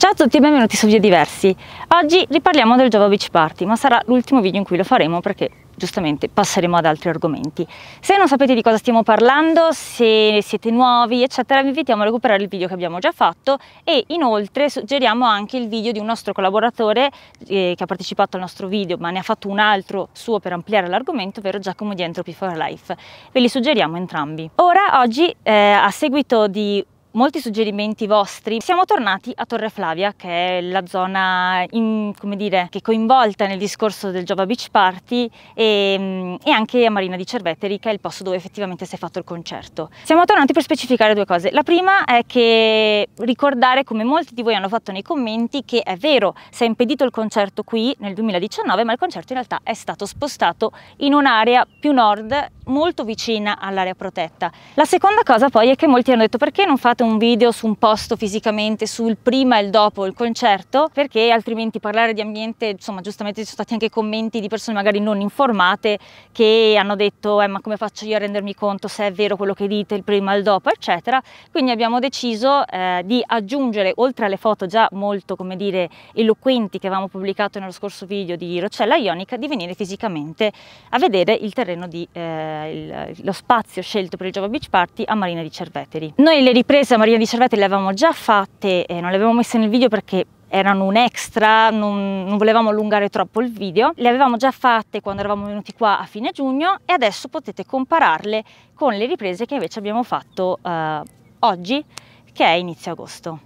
Ciao a tutti e benvenuti su Via Diversi. Oggi riparliamo del Java Beach Party, ma sarà l'ultimo video in cui lo faremo perché giustamente passeremo ad altri argomenti. Se non sapete di cosa stiamo parlando, se siete nuovi, eccetera, vi invitiamo a recuperare il video che abbiamo già fatto e inoltre suggeriamo anche il video di un nostro collaboratore eh, che ha partecipato al nostro video, ma ne ha fatto un altro suo per ampliare l'argomento, ovvero Giacomo di Entropy for Life. Ve li suggeriamo entrambi. Ora, oggi, eh, a seguito di molti suggerimenti vostri, siamo tornati a Torre Flavia, che è la zona in, dire, che è coinvolta nel discorso del Java Beach Party e, mm, e, anche a Marina di Cerveteri, che è il posto dove effettivamente si è fatto il concerto. Siamo tornati per specificare due cose. La prima è che ricordare, come molti di voi hanno fatto nei commenti, che è vero, si è impedito il concerto qui nel 2019, ma il concerto in realtà è stato spostato in un'area più nord, molto vicina all'area protetta. La seconda cosa poi è che molti hanno detto perché non fate fate un video su un posto fisicamente, sul prima e il dopo il concerto, perché altrimenti parlare di ambiente, insomma giustamente ci sono stati anche commenti di persone magari non informate che hanno detto eh, ma come faccio io a rendermi conto se è vero quello che dite, il prima e il dopo, eccetera. Quindi abbiamo deciso eh, di aggiungere, oltre alle foto già molto, come dire, eloquenti che avevamo pubblicato nello scorso video di Rocella Ionica, di venire fisicamente a vedere il terreno di, eh, il, lo spazio scelto per il Java Beach Party a Marina di Cerveteri. Noi le riprese questa marina di cervette le avevamo già fatte, eh, non le avevamo messe nel video perché erano un extra, non, non, volevamo allungare troppo il video. Le avevamo già fatte quando eravamo venuti qua a fine giugno e adesso potete compararle con le riprese che invece abbiamo fatto eh, oggi, che è inizio agosto.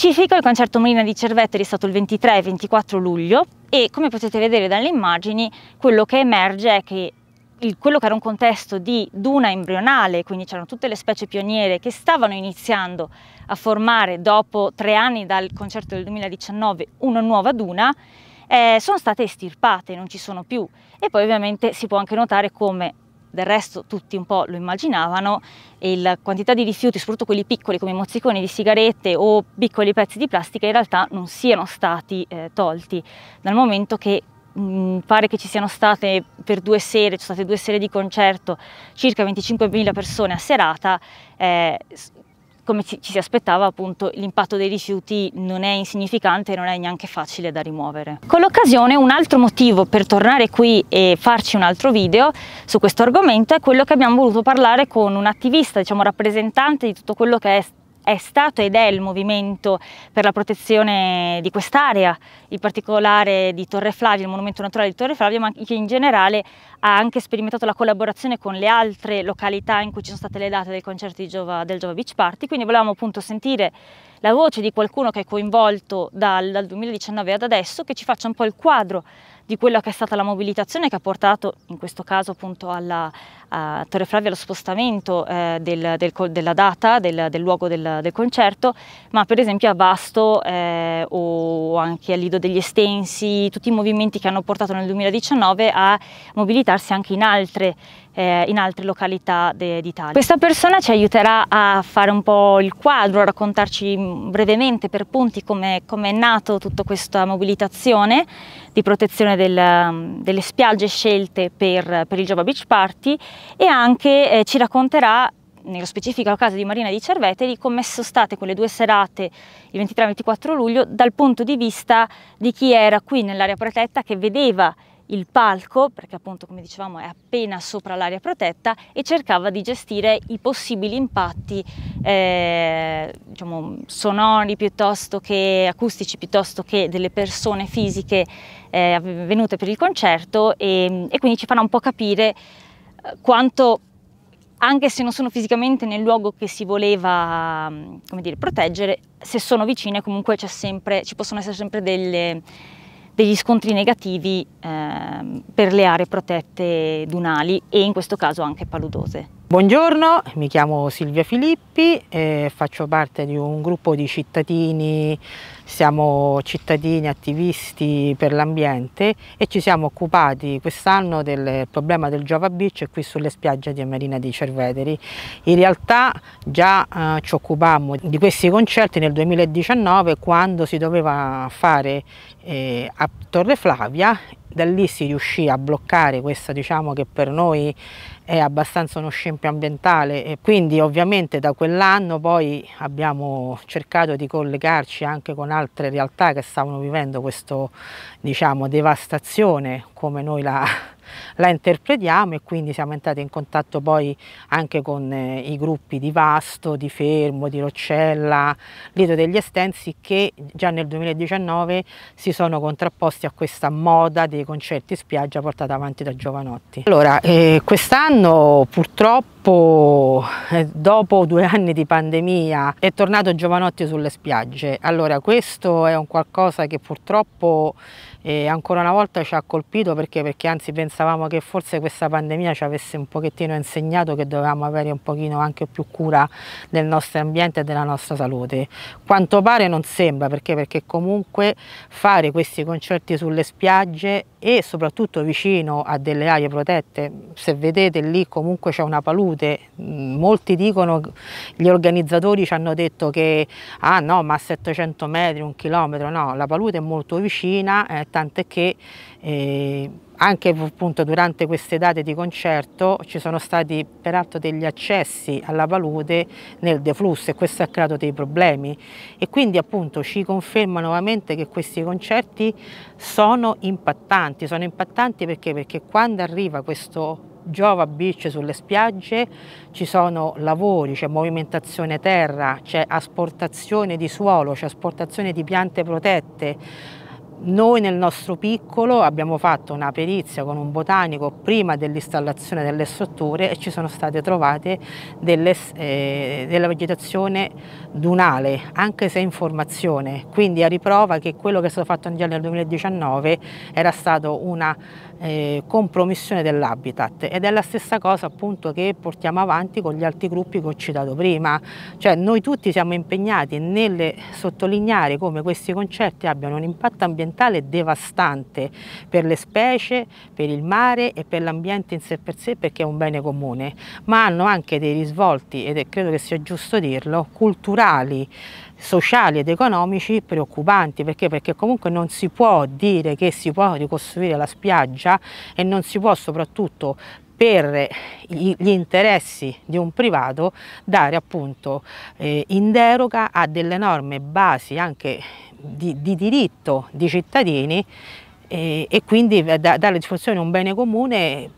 specifico il concerto Molina di Cerveteri è stato il 23 e 24 luglio e come potete vedere dalle immagini quello che emerge è che il, quello che era un contesto di duna embrionale, quindi c'erano tutte le specie pioniere che stavano iniziando a formare dopo tre anni dal concerto del 2019 una nuova duna, eh, sono state estirpate, non ci sono più. E poi ovviamente si può anche notare come del resto tutti un po' lo immaginavano, e la quantità di rifiuti, soprattutto quelli piccoli come mozziconi di sigarette o piccoli pezzi di plastica, in realtà non siano stati eh, tolti, dal momento che mh, mm, pare che ci siano state per due sere, ci sono state due sere di concerto, circa 25.000 persone a serata, eh, come ci, ci si aspettava appunto l'impatto dei rifiuti non è insignificante e non è neanche facile da rimuovere. Con l'occasione un altro motivo per tornare qui e farci un altro video su questo argomento è quello che abbiamo voluto parlare con un attivista, diciamo rappresentante di tutto quello che è è stato ed è il movimento per la protezione di quest'area, in particolare di Torre Flavia, il monumento naturale di Torre Flavia, ma che in generale ha anche sperimentato la collaborazione con le altre località in cui ci sono state le date dei concerti Giova, del Giova Beach Party, quindi volevamo appunto sentire la voce di qualcuno che è coinvolto dal, dal 2019 ad adesso, che ci faccia un po' il quadro di quella che è stata la mobilitazione che ha portato in questo caso appunto alla a Torre Flavia allo spostamento eh, del, del, della data, del, del luogo del, concerto, ma per esempio a Vasto eh, o anche a Lido degli Estensi, tutti i movimenti che hanno portato nel 2019 a mobilitarsi anche in altre eh, in altre località d'Italia. Questa persona ci aiuterà a fare un po' il quadro, a raccontarci mm, brevemente per punti come, è nato tutta questa mobilitazione di protezione del, mm, delle spiagge scelte per, per, il Java Beach Party e anche eh, ci racconterà nello specifico al caso di Marina di Cervete, di come sono state quelle due serate, il 23 24 luglio, dal punto di vista di chi era qui nell'area protetta che vedeva il palco, perché appunto come dicevamo è appena sopra l'area protetta, e cercava di gestire i possibili impatti eh, diciamo, sonori piuttosto che acustici, piuttosto che delle persone fisiche eh, venute per il concerto e, e quindi ci farà un po' capire eh, quanto anche se non sono fisicamente nel luogo che si voleva dire, proteggere, se sono vicine comunque sempre, ci possono essere sempre delle, degli scontri negativi eh, per le aree protette dunali e in questo caso anche paludose. Buongiorno, mi chiamo Silvia Filippi, eh, faccio parte di un gruppo di cittadini, siamo cittadini attivisti per l'ambiente e ci siamo occupati quest'anno del problema del Java Beach qui sulle spiagge di Marina di Cerveteri. In realtà già eh, ci occupammo di questi concerti nel 2019 quando si doveva fare eh, a Torre Flavia, da lì si riuscì a bloccare questa diciamo che per noi è abbastanza uno scempio ambientale e quindi ovviamente da quell'anno poi abbiamo cercato di collegarci anche con altre realtà che stavano vivendo questa diciamo, devastazione come noi la, la interpretiamo e quindi siamo entrati in contatto poi anche con eh, i gruppi di Vasto, di Fermo, di Roccella, Lido degli Estensi che già nel 2019 si sono contrapposti a questa moda dei concerti spiaggia portata avanti da Giovanotti. Allora, eh, quest'anno purtroppo purtroppo eh, dopo due anni di pandemia è tornato Giovanotti sulle spiagge. Allora questo è un qualcosa che purtroppo eh, ancora una volta ci ha colpito perché, perché anzi pensavamo che forse questa pandemia ci avesse un pochettino insegnato che dovevamo avere un pochino anche più cura del nostro ambiente e della nostra salute. Quanto pare non sembra perché, perché comunque fare questi concerti sulle spiagge e soprattutto vicino a delle aree protette, se vedete lì comunque c'è una palude ricadute. Mm, molti dicono, gli organizzatori ci hanno detto che ah no, ma a 700 metri, un chilometro, no, la palude è molto vicina, eh, tant'è che eh, anche appunto durante queste date di concerto ci sono stati peraltro degli accessi alla palude nel deflusso e questo ha creato dei problemi e quindi appunto ci conferma nuovamente che questi concerti sono impattanti, sono impattanti perché? Perché quando arriva questo Giova Beach sulle spiagge, ci sono lavori, c'è movimentazione terra, c'è asportazione di suolo, c'è asportazione di piante protette. Noi nel nostro piccolo abbiamo fatto una perizia con un botanico prima dell'installazione delle strutture e ci sono state trovate delle, eh, della vegetazione dunale, anche se in formazione, quindi a riprova che quello che è stato fatto già nel 2019 era stato una eh, compromissione dell'habitat ed è la stessa cosa appunto che portiamo avanti con gli altri gruppi che ho citato prima, cioè noi tutti siamo impegnati nel sottolineare come questi concetti abbiano un impatto ambientale devastante per le specie, per il mare e per l'ambiente in sé per sé perché è un bene comune, ma hanno anche dei risvolti, ed è, credo che sia giusto dirlo, culturali sociali ed economici preoccupanti perché? perché comunque non si può dire che si può ricostruire la spiaggia e non si può soprattutto per gli interessi di un privato dare appunto eh, in deroga a delle norme basi anche di, di diritto di cittadini eh, e quindi dare a disposizione un bene comune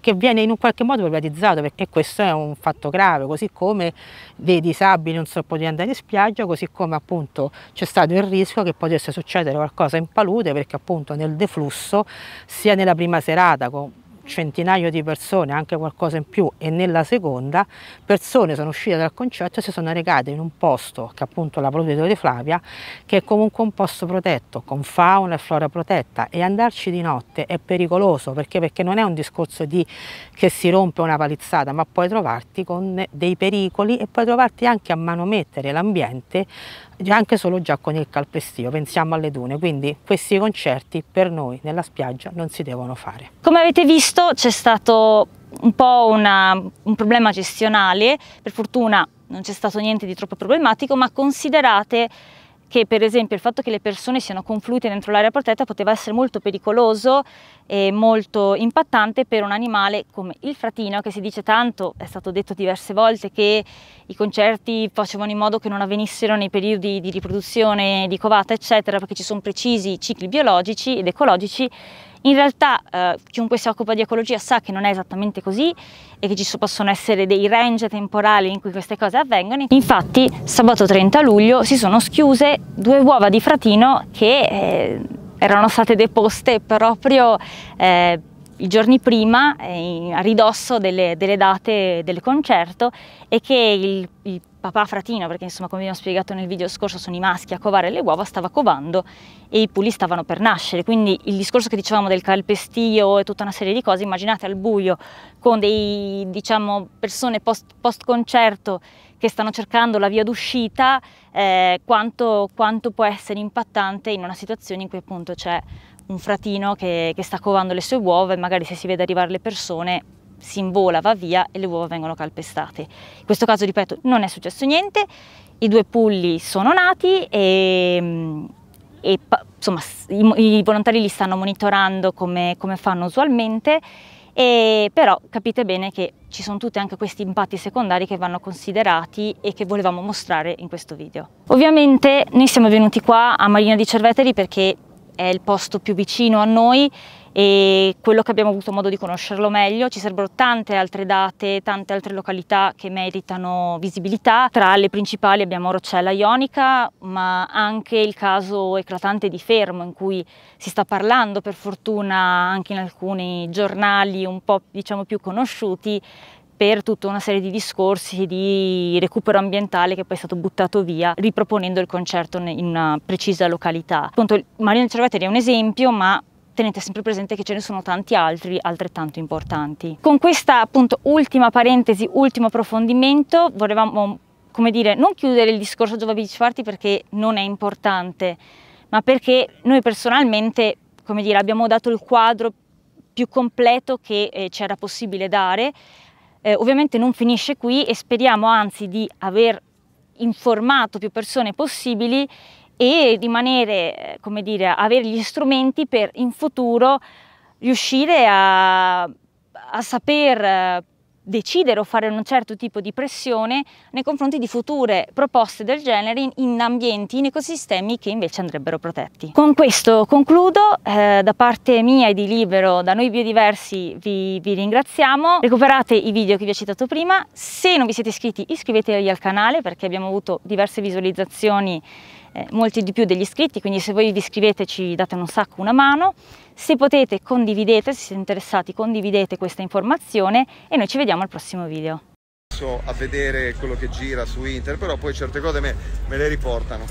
che viene in un qualche modo privatizzato perché questo è un fatto grave, così come dei disabili non sono potuti andare in spiaggia, così come appunto c'è stato il rischio che potesse succedere qualcosa in palude perché appunto nel deflusso sia nella prima serata con centinaio di persone, anche qualcosa in più, e nella seconda persone sono uscite dal concerto e si sono recate in un posto, che è appunto la Provvitoria di Flavia, che è comunque un posto protetto, con fauna e flora protetta, e andarci di notte è pericoloso, perché? perché, non è un discorso di che si rompe una palizzata, ma puoi trovarti con dei pericoli e puoi trovarti anche a manomettere l'ambiente anche solo già con il calpestio, pensiamo alle dune, quindi questi concerti per noi nella spiaggia non si devono fare. Come avete visto c'è stato un po' una, un problema gestionale, per fortuna non c'è stato niente di troppo problematico, ma considerate che per esempio il fatto che le persone siano confluite dentro l'area protetta poteva essere molto pericoloso è molto impattante per un animale come il fratino che si dice tanto, è stato detto diverse volte che i concerti facevano in modo che non avvenissero nei periodi di riproduzione di covata eccetera perché ci sono precisi cicli biologici ed ecologici in realtà eh, chiunque si occupa di ecologia sa che non è esattamente così e che ci possono essere dei range temporali in cui queste cose avvengono. Infatti sabato 30 luglio si sono schiuse due uova di fratino che eh, erano state deposte proprio eh, i giorni prima eh, a ridosso delle, delle, date del concerto e che il, il papà fratino, perché insomma come abbiamo spiegato nel video scorso sono i maschi a covare le uova, stava covando e i puli stavano per nascere, quindi il discorso che dicevamo del calpestio e tutta una serie di cose, immaginate al buio con dei diciamo persone post, post concerto che stanno cercando la via d'uscita, eh, quanto, quanto, può essere impattante in una situazione in cui appunto c'è un fratino che, che sta covando le sue uova e magari se si vede arrivare le persone si invola, va via e le uova vengono calpestate. In questo caso, ripeto, non è successo niente, i due pulli sono nati e, e insomma, i, i, volontari li stanno monitorando come, come fanno usualmente e però capite bene che ci sono tutti anche questi impatti secondari che vanno considerati e che volevamo mostrare in questo video. Ovviamente noi siamo venuti qua a Marina di Cerveteri perché è il posto più vicino a noi e quello che abbiamo avuto modo di conoscerlo meglio. Ci sarebbero tante altre date, tante altre località che meritano visibilità. Tra le principali abbiamo Roccella Ionica, ma anche il caso eclatante di Fermo, in cui si sta parlando per fortuna anche in alcuni giornali un po' diciamo più conosciuti per tutta una serie di discorsi di recupero ambientale che poi è stato buttato via riproponendo il concerto in una precisa località. Appunto, Maria del Cervateri è un esempio, ma tenete sempre presente che ce ne sono tanti altri altrettanto importanti. Con questa appunto ultima parentesi, ultimo approfondimento, volevamo come dire, non chiudere il discorso Giova Beach Party perché non è importante, ma perché noi personalmente, come dire, abbiamo dato il quadro più completo che eh, c'era possibile dare eh, ovviamente non finisce qui e speriamo anzi di aver informato più persone possibili e rimanere, eh, come dire, avere gli strumenti per in futuro riuscire a, a saper eh, decidere o fare un certo tipo di pressione nei confronti di future proposte del genere in, in ambienti, in ecosistemi che invece andrebbero protetti. Con questo concludo, eh, da parte mia e di Libero, da noi biodiversi vi, vi, ringraziamo, recuperate i video che vi ho citato prima, se non vi siete iscritti iscrivetevi al canale perché abbiamo avuto diverse visualizzazioni eh, molti di più degli iscritti, quindi se voi vi iscrivete ci date un sacco una mano. Se potete condividete, se siete interessati condividete questa informazione e noi ci vediamo al prossimo video. A vedere quello che gira su internet, però poi certe cose me, me le riportano.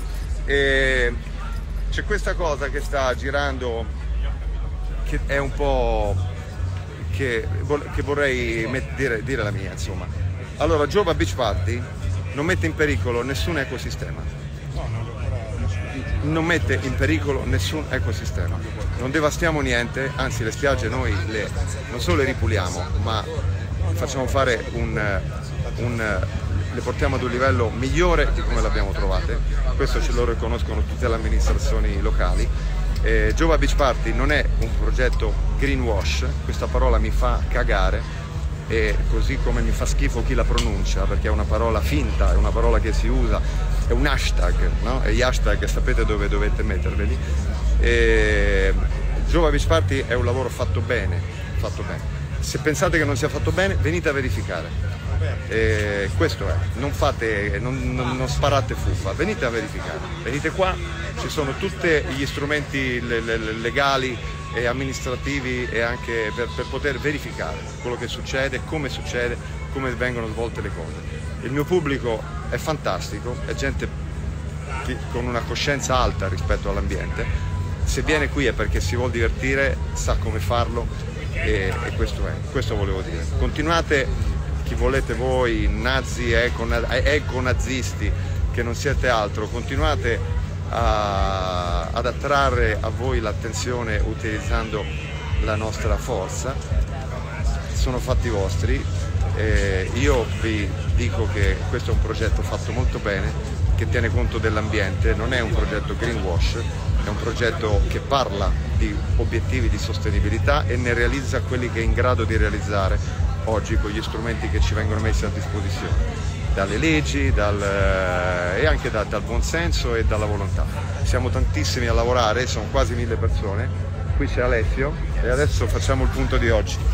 c'è questa cosa che sta girando che è un po' che, che vorrei dire, dire la mia, insomma. Allora, Giova Beach Party non mette in pericolo nessun ecosistema non mette in pericolo nessun ecosistema. Non devastiamo niente, anzi le spiagge noi le, non solo le ripuliamo, ma facciamo fare un, un le portiamo ad un livello migliore di come le abbiamo trovate, questo ce lo riconoscono tutte le amministrazioni locali. Eh, Giova Beach Party non è un progetto greenwash, questa parola mi fa cagare e così come mi fa schifo chi la pronuncia perché è una parola finta, è una parola che si usa è un hashtag, no? e gli hashtag sapete dove dovete metterveli. E... Giovani Sparti è un lavoro fatto bene, fatto bene. Se pensate che non sia fatto bene, venite a verificare. E questo è, non, fate, non, non, sparate fuffa, venite a verificare, venite qua, ci sono tutti gli strumenti legali e amministrativi e anche per, per poter verificare quello che succede, come succede, come vengono svolte le cose. Il mio pubblico è fantastico, è gente che, con una coscienza alta rispetto all'ambiente. Se viene qui è perché si vuole divertire, sa come farlo e, e questo è, questo volevo dire. Continuate chi volete voi, nazi, eco-nazisti, che non siete altro, continuate a, ad attrarre a voi l'attenzione utilizzando la nostra forza. Sono fatti vostri, eh, io vi dico che questo è un progetto fatto molto bene, che tiene conto dell'ambiente, non è un progetto greenwash, è un progetto che parla di obiettivi di sostenibilità e ne realizza quelli che è in grado di realizzare oggi con gli strumenti che ci vengono messi a disposizione dalle leggi dal, eh, e anche da, dal buonsenso e dalla volontà. Siamo tantissimi a lavorare, sono quasi mille persone, qui c'è Alessio e adesso facciamo il punto di oggi.